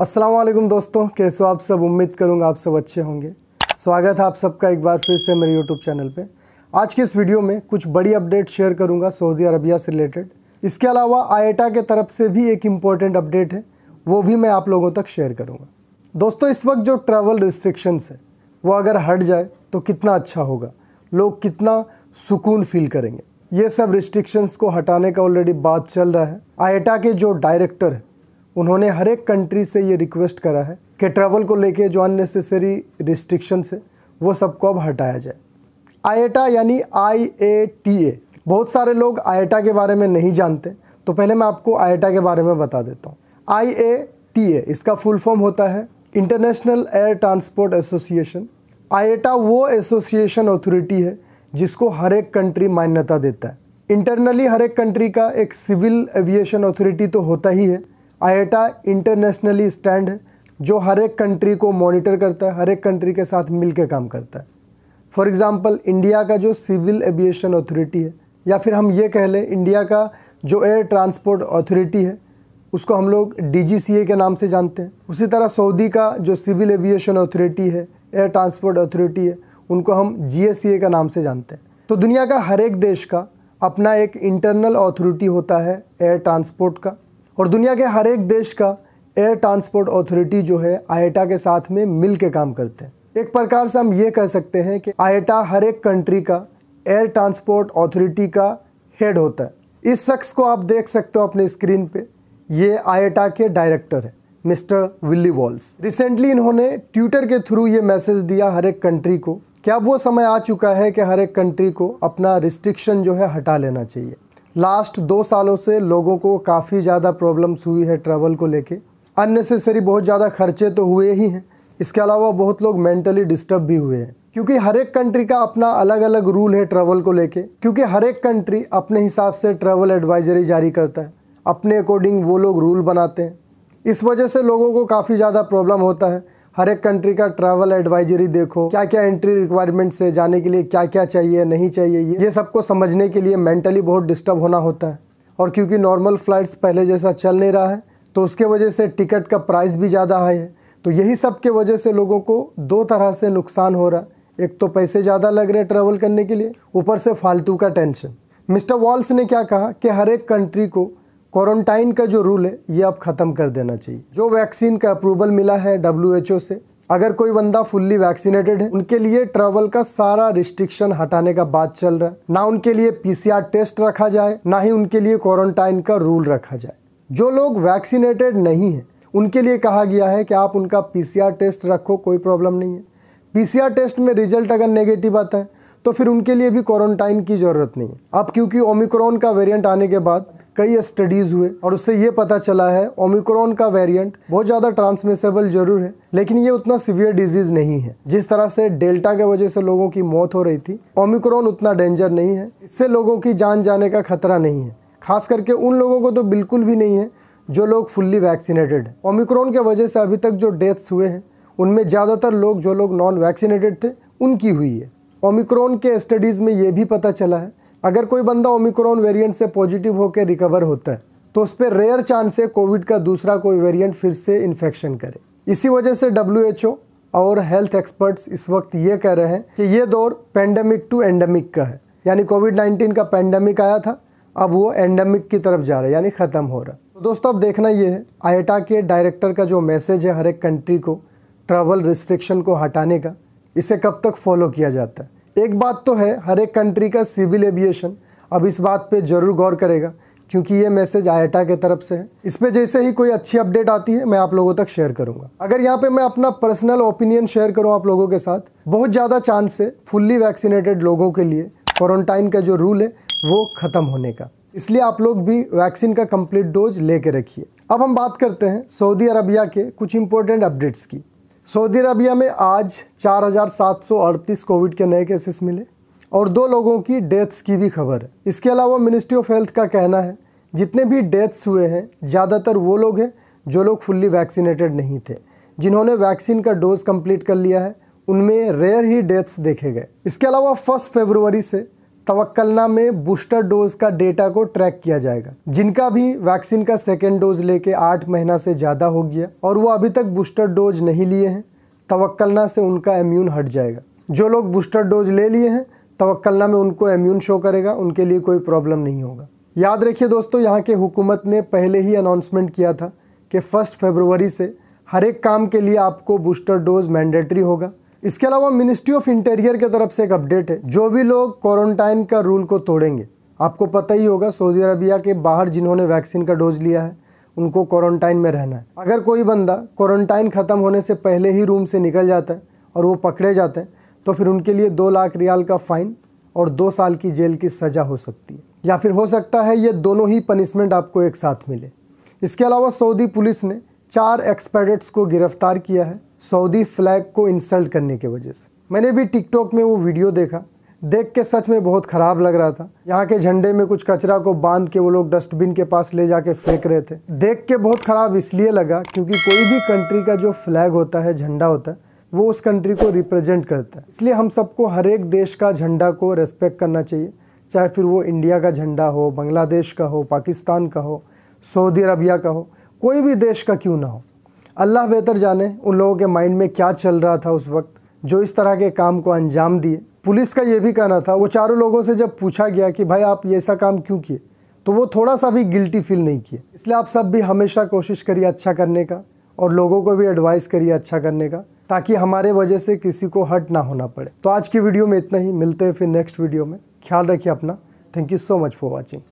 वालेकुम दोस्तों कैसे हो आप सब उम्मीद करूँगा आप सब अच्छे होंगे स्वागत है आप सबका एक बार फिर से मेरे यूट्यूब चैनल पे आज के इस वीडियो में कुछ बड़ी अपडेट शेयर करूँगा सऊदी अरबिया से रिलेटेड इसके अलावा आएटा के तरफ से भी एक इम्पॉर्टेंट अपडेट है वो भी मैं आप लोगों तक शेयर करूँगा दोस्तों इस वक्त जो ट्रैवल रिस्ट्रिक्शंस है वो अगर हट जाए तो कितना अच्छा होगा लोग कितना सुकून फील करेंगे ये सब रिस्ट्रिक्शंस को हटाने का ऑलरेडी बात चल रहा है आएटा के जो डायरेक्टर है उन्होंने हर एक कंट्री से ये रिक्वेस्ट करा है कि ट्रैवल को लेके जो अननेसेसरी रिस्ट्रिक्शंस है वो सबको अब हटाया जाए आएटा यानी आई ए टी ए बहुत सारे लोग आएटा के बारे में नहीं जानते तो पहले मैं आपको आएटा के बारे में बता देता हूँ आई ए टी ए इसका फुल फॉर्म होता है international air transport association IATA वो एसोसिएशन अथॉरिटी है जिसको हर एक कंट्री मान्यता देता है इंटरनली हर एक कंट्री का एक सिविल एविएशन अथॉरिटी तो होता ही है आएटा इंटरनेशनली स्टैंड है जो हर एक कंट्री को मॉनिटर करता है हर एक कंट्री के साथ मिल काम करता है फॉर एग्ज़ाम्पल इंडिया का जो सिविल एविएशन अथॉरिटी है या फिर हम ये कह लें इंडिया का जो एयर ट्रांसपोर्ट अथॉरिटी है उसको हम लोग डी के नाम से जानते हैं उसी तरह सऊदी का जो सिविल एविएशन अथॉरिटी है एयर ट्रांसपोर्ट अथॉरिटी है उनको हम जी का नाम से जानते हैं तो दुनिया का हर एक देश का अपना एक इंटरनल अथॉरिटी होता है एयर ट्रांसपोर्ट का और दुनिया के हर एक देश का एयर ट्रांसपोर्ट अथॉरिटी जो है आयटा के साथ में मिल के काम करते हैं एक प्रकार से हम ये कह सकते हैं कि आएटा हर एक कंट्री का एयर ट्रांसपोर्ट अथॉरिटी का हेड होता है इस शख्स को आप देख सकते हो अपने स्क्रीन पे ये आयटा के डायरेक्टर है मिस्टर विली वॉल्स रिसेंटली इन्होंने ट्विटर के थ्रू ये मैसेज दिया हर एक कंट्री को कि अब वो समय आ चुका है कि हर एक कंट्री को अपना रिस्ट्रिक्शन जो है हटा लेना चाहिए लास्ट दो सालों से लोगों को काफ़ी ज़्यादा प्रॉब्लम्स हुई है ट्रैवल को लेके अननेसेसरी बहुत ज़्यादा खर्चे तो हुए ही हैं इसके अलावा बहुत लोग मेंटली डिस्टर्ब भी हुए हैं क्योंकि हर एक कंट्री का अपना अलग अलग रूल है ट्रैवल को लेके क्योंकि हर एक कंट्री अपने हिसाब से ट्रैवल एडवाइजरी जारी करता है अपने अकॉर्डिंग वो लोग रूल बनाते हैं इस वजह से लोगों को काफ़ी ज़्यादा प्रॉब्लम होता है हर एक कंट्री का ट्रैवल एडवाइजरी देखो क्या क्या एंट्री रिक्वायरमेंट्स है जाने के लिए क्या क्या चाहिए नहीं चाहिए ये सबको समझने के लिए मेंटली बहुत डिस्टर्ब होना होता है और क्योंकि नॉर्मल फ़्लाइट्स पहले जैसा चल नहीं रहा है तो उसके वजह से टिकट का प्राइस भी ज़्यादा हाई है तो यही सब के वजह से लोगों को दो तरह से नुकसान हो रहा है एक तो पैसे ज़्यादा लग रहे हैं ट्रैवल करने के लिए ऊपर से फालतू का टेंशन मिस्टर वॉल्स ने क्या कहा कि हर एक कंट्री को क्वारंटाइन का जो रूल है ये अब ख़त्म कर देना चाहिए जो वैक्सीन का अप्रूवल मिला है डब्ल्यू से अगर कोई बंदा फुल्ली वैक्सीनेटेड है उनके लिए ट्रेवल का सारा रिस्ट्रिक्शन हटाने का बात चल रहा है ना उनके लिए पीसीआर टेस्ट रखा जाए ना ही उनके लिए क्वारंटाइन का रूल रखा जाए जो लोग वैक्सीनेटेड नहीं हैं उनके लिए कहा गया है कि आप उनका पीसीआर टेस्ट रखो कोई प्रॉब्लम नहीं है पीसीआर टेस्ट में रिजल्ट अगर नेगेटिव आता है तो फिर उनके लिए भी क्वारंटाइन की ज़रूरत नहीं है अब क्योंकि ओमिक्रॉन का वेरियंट आने के बाद कई स्टडीज़ हुए और उससे ये पता चला है ओमिक्रॉन का वेरिएंट बहुत ज़्यादा ट्रांसमिसेबल जरूर है लेकिन ये उतना सीवियर डिजीज़ नहीं है जिस तरह से डेल्टा के वजह से लोगों की मौत हो रही थी ओमिक्रॉन उतना डेंजर नहीं है इससे लोगों की जान जाने का खतरा नहीं है खास करके उन लोगों को तो बिल्कुल भी नहीं है जो लोग फुल्ली वैक्सीनेटेड हैं ओमिक्रॉन के वजह से अभी तक जो डेथ्स हुए हैं उनमें ज़्यादातर लोग जो लोग नॉन वैक्सीनेटेड थे उनकी हुई है ओमिक्रॉन के स्टडीज़ में ये भी पता चला है अगर कोई बंदा ओमिक्रॉन वेरिएंट से पॉजिटिव होकर रिकवर होता है तो उस पर रेयर चांस है कोविड का दूसरा कोई वेरिएंट फिर से इन्फेक्शन करे इसी वजह से डब्ल्यू और हेल्थ एक्सपर्ट्स इस वक्त ये कह रहे हैं कि ये दौर पेंडेमिक टू एंडेमिक का है यानी कोविड नाइन्टीन का पेंडेमिक आया था अब वो एंडेमिक की तरफ जा रहा है यानी ख़त्म हो रहा तो दोस्तों अब देखना ये है आयटा के डायरेक्टर का जो मैसेज है हर एक कंट्री को ट्रैवल रिस्ट्रिक्शन को हटाने का इसे कब तक फॉलो किया जाता है एक बात तो है हर एक कंट्री का सिविल एविएशन अब इस बात पे ज़रूर गौर करेगा क्योंकि ये मैसेज आयटा के तरफ से है इसमें जैसे ही कोई अच्छी अपडेट आती है मैं आप लोगों तक शेयर करूंगा अगर यहाँ पे मैं अपना पर्सनल ओपिनियन शेयर करूँ आप लोगों के साथ बहुत ज़्यादा चांस है फुल्ली वैक्सीनेटेड लोगों के लिए क्वारंटाइन का जो रूल है वो ख़त्म होने का इसलिए आप लोग भी वैक्सीन का कंप्लीट डोज ले रखिए अब हम बात करते हैं सऊदी अरबिया के कुछ इंपॉर्टेंट अपडेट्स की सऊदी अरबिया में आज 4,738 कोविड के नए केसेस मिले और दो लोगों की डेथ्स की भी खबर है इसके अलावा मिनिस्ट्री ऑफ हेल्थ का कहना है जितने भी डेथ्स हुए हैं ज़्यादातर वो लोग हैं जो लोग फुल्ली वैक्सीनेटेड नहीं थे जिन्होंने वैक्सीन का डोज कंप्लीट कर लिया है उनमें रेयर ही डेथ्स देखे गए इसके अलावा फर्स्ट फेबरवरी से तवक्लना में बूस्टर डोज का डेटा को ट्रैक किया जाएगा जिनका भी वैक्सीन का सेकेंड डोज लेके आठ महीना से ज़्यादा हो गया और वो अभी तक बूस्टर डोज नहीं लिए हैं तवक्लना से उनका इम्यून हट जाएगा जो लोग बूस्टर डोज ले लिए हैं तवक्लना में उनको इम्यून शो करेगा उनके लिए कोई प्रॉब्लम नहीं होगा याद रखिए दोस्तों यहाँ के हुकूमत ने पहले ही अनाउंसमेंट किया था कि फ़र्स्ट फेबरवरी से हर एक काम के लिए आपको बूस्टर डोज मैंडेटरी होगा इसके अलावा मिनिस्ट्री ऑफ इंटीरियर की तरफ से एक अपडेट है जो भी लोग क्वारंटाइन का रूल को तोड़ेंगे आपको पता ही होगा सऊदी अरबिया के बाहर जिन्होंने वैक्सीन का डोज लिया है उनको क्वारंटाइन में रहना है अगर कोई बंदा क्वारंटाइन ख़त्म होने से पहले ही रूम से निकल जाता है और वो पकड़े जाते हैं तो फिर उनके लिए दो लाख रियाल का फ़ाइन और दो साल की जेल की सज़ा हो सकती है या फिर हो सकता है ये दोनों ही पनिशमेंट आपको एक साथ मिले इसके अलावा सऊदी पुलिस ने चार एक्सपर्ट्स को गिरफ्तार किया है सऊदी फ्लैग को इंसल्ट करने की वजह से मैंने भी टिकटॉक में वो वीडियो देखा देख के सच में बहुत ख़राब लग रहा था यहाँ के झंडे में कुछ कचरा को बांध के वो लोग डस्टबिन के पास ले जाके फेंक रहे थे देख के बहुत ख़राब इसलिए लगा क्योंकि कोई भी कंट्री का जो फ्लैग होता है झंडा होता है वो उस कंट्री को रिप्रेजेंट करता है इसलिए हम सबको हर एक देश का झंडा को रेस्पेक्ट करना चाहिए चाहे फिर वो इंडिया का झंडा हो बांग्लादेश का हो पाकिस्तान का हो सऊदी अरबिया का हो कोई भी देश का क्यों ना हो अल्लाह बेहतर जाने उन लोगों के माइंड में क्या चल रहा था उस वक्त जो इस तरह के काम को अंजाम दिए पुलिस का ये भी कहना था वो चारों लोगों से जब पूछा गया कि भाई आप ऐसा काम क्यों किए तो वो थोड़ा सा भी गिल्टी फील नहीं किए इसलिए आप सब भी हमेशा कोशिश करिए अच्छा करने का और लोगों को भी एडवाइस करिए अच्छा करने का ताकि हमारे वजह से किसी को हर्ट ना होना पड़े तो आज की वीडियो में इतना ही मिलते हैं फिर नेक्स्ट वीडियो में ख्याल रखिए अपना thank you so much for watching